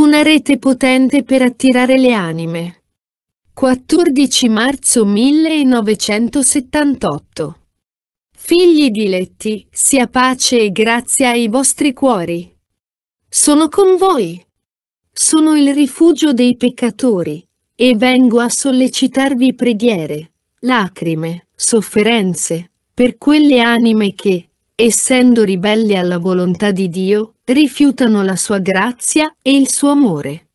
Una rete potente per attirare le anime. 14 marzo 1978. Figli diletti, sia pace e grazia ai vostri cuori. Sono con voi. Sono il rifugio dei peccatori, e vengo a sollecitarvi preghiere, lacrime, sofferenze, per quelle anime che, essendo ribelli alla volontà di Dio, rifiutano la sua grazia e il suo amore.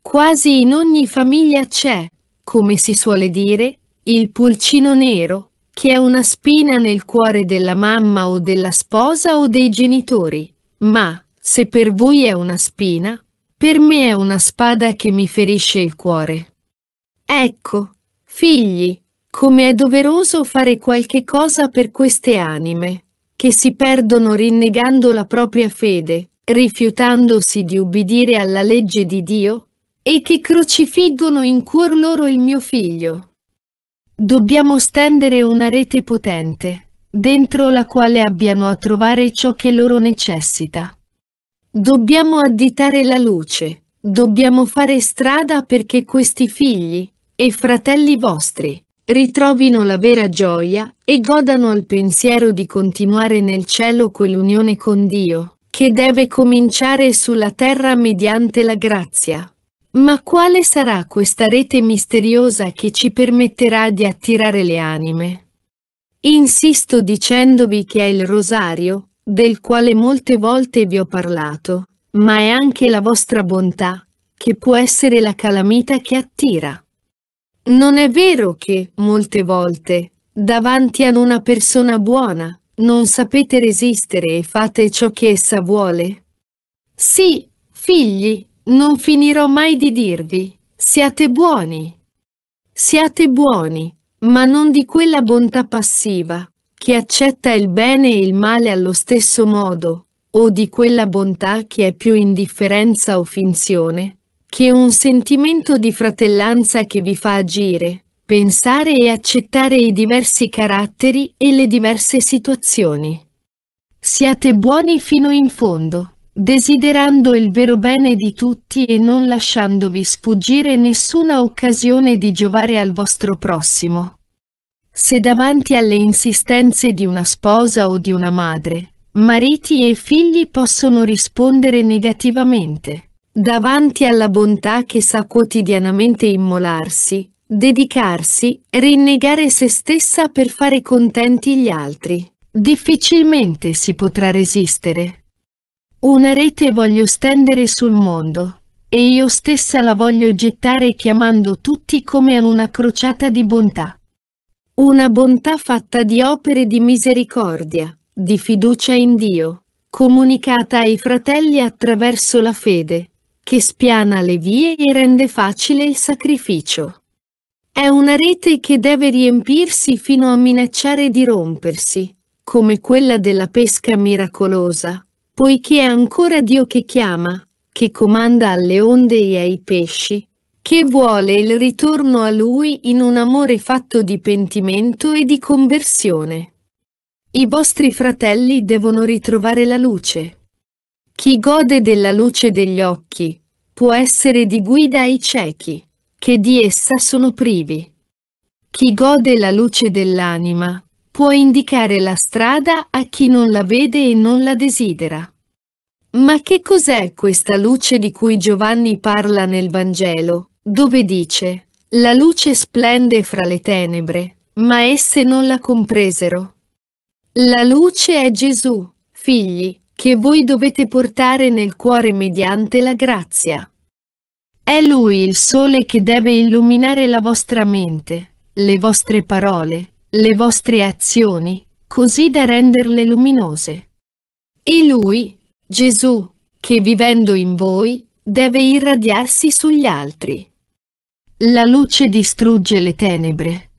Quasi in ogni famiglia c'è, come si suole dire, il pulcino nero, che è una spina nel cuore della mamma o della sposa o dei genitori. Ma, se per voi è una spina, per me è una spada che mi ferisce il cuore. Ecco, figli, come è doveroso fare qualche cosa per queste anime che si perdono rinnegando la propria fede, rifiutandosi di ubbidire alla legge di Dio, e che crocifiggono in cuor loro il mio figlio. Dobbiamo stendere una rete potente, dentro la quale abbiano a trovare ciò che loro necessita. Dobbiamo additare la luce, dobbiamo fare strada perché questi figli, e fratelli vostri, ritrovino la vera gioia e godano al pensiero di continuare nel cielo quell'unione con Dio, che deve cominciare sulla terra mediante la grazia. Ma quale sarà questa rete misteriosa che ci permetterà di attirare le anime? Insisto dicendovi che è il rosario, del quale molte volte vi ho parlato, ma è anche la vostra bontà, che può essere la calamita che attira. Non è vero che, molte volte, davanti ad una persona buona, non sapete resistere e fate ciò che essa vuole? Sì, figli, non finirò mai di dirvi, siate buoni. Siate buoni, ma non di quella bontà passiva, che accetta il bene e il male allo stesso modo, o di quella bontà che è più indifferenza o finzione, che un sentimento di fratellanza che vi fa agire, pensare e accettare i diversi caratteri e le diverse situazioni. Siate buoni fino in fondo, desiderando il vero bene di tutti e non lasciandovi sfuggire nessuna occasione di giovare al vostro prossimo. Se davanti alle insistenze di una sposa o di una madre, mariti e figli possono rispondere negativamente Davanti alla bontà che sa quotidianamente immolarsi, dedicarsi, rinnegare se stessa per fare contenti gli altri, difficilmente si potrà resistere. Una rete voglio stendere sul mondo, e io stessa la voglio gettare chiamando tutti come a una crociata di bontà. Una bontà fatta di opere di misericordia, di fiducia in Dio, comunicata ai fratelli attraverso la fede, che spiana le vie e rende facile il sacrificio. È una rete che deve riempirsi fino a minacciare di rompersi, come quella della pesca miracolosa, poiché è ancora Dio che chiama, che comanda alle onde e ai pesci, che vuole il ritorno a Lui in un amore fatto di pentimento e di conversione. I vostri fratelli devono ritrovare la luce. Chi gode della luce degli occhi, può essere di guida ai ciechi, che di essa sono privi. Chi gode la luce dell'anima, può indicare la strada a chi non la vede e non la desidera. Ma che cos'è questa luce di cui Giovanni parla nel Vangelo, dove dice, la luce splende fra le tenebre, ma esse non la compresero. La luce è Gesù, figli, che voi dovete portare nel cuore mediante la grazia. È Lui il sole che deve illuminare la vostra mente, le vostre parole, le vostre azioni, così da renderle luminose. E Lui, Gesù, che vivendo in voi, deve irradiarsi sugli altri. La luce distrugge le tenebre.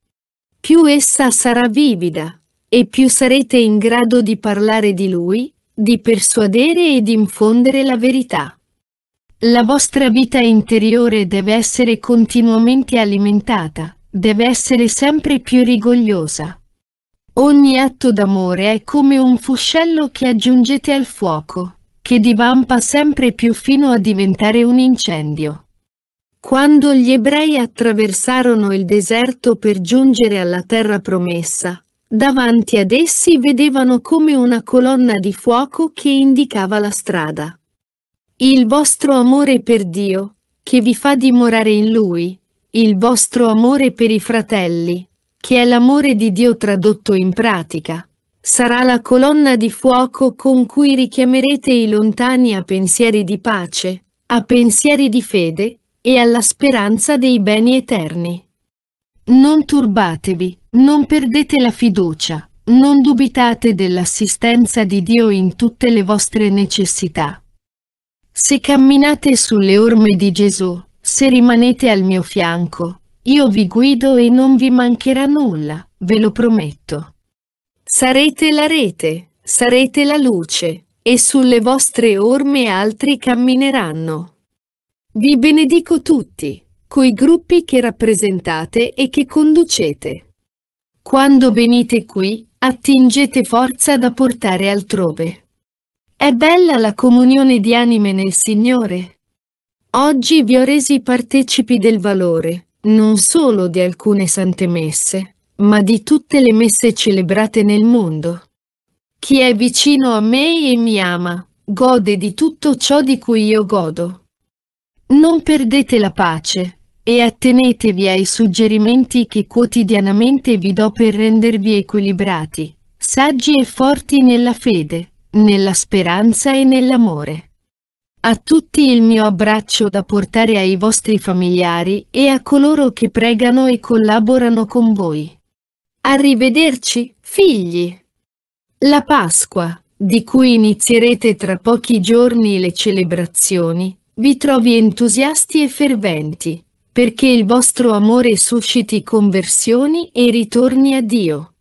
Più essa sarà vivida, e più sarete in grado di parlare di Lui, di persuadere e di infondere la verità. La vostra vita interiore deve essere continuamente alimentata, deve essere sempre più rigogliosa. Ogni atto d'amore è come un fuscello che aggiungete al fuoco, che divampa sempre più fino a diventare un incendio. Quando gli ebrei attraversarono il deserto per giungere alla terra promessa, davanti ad essi vedevano come una colonna di fuoco che indicava la strada. Il vostro amore per Dio, che vi fa dimorare in Lui, il vostro amore per i fratelli, che è l'amore di Dio tradotto in pratica, sarà la colonna di fuoco con cui richiamerete i lontani a pensieri di pace, a pensieri di fede, e alla speranza dei beni eterni. Non turbatevi, non perdete la fiducia, non dubitate dell'assistenza di Dio in tutte le vostre necessità, se camminate sulle orme di Gesù, se rimanete al mio fianco, io vi guido e non vi mancherà nulla, ve lo prometto. Sarete la rete, sarete la luce, e sulle vostre orme altri cammineranno. Vi benedico tutti, coi gruppi che rappresentate e che conducete. Quando venite qui, attingete forza da portare altrove. È bella la comunione di anime nel Signore. Oggi vi ho resi partecipi del valore, non solo di alcune sante messe, ma di tutte le messe celebrate nel mondo. Chi è vicino a me e mi ama, gode di tutto ciò di cui io godo. Non perdete la pace, e attenetevi ai suggerimenti che quotidianamente vi do per rendervi equilibrati, saggi e forti nella fede nella speranza e nell'amore. A tutti il mio abbraccio da portare ai vostri familiari e a coloro che pregano e collaborano con voi. Arrivederci, figli! La Pasqua, di cui inizierete tra pochi giorni le celebrazioni, vi trovi entusiasti e ferventi, perché il vostro amore susciti conversioni e ritorni a Dio.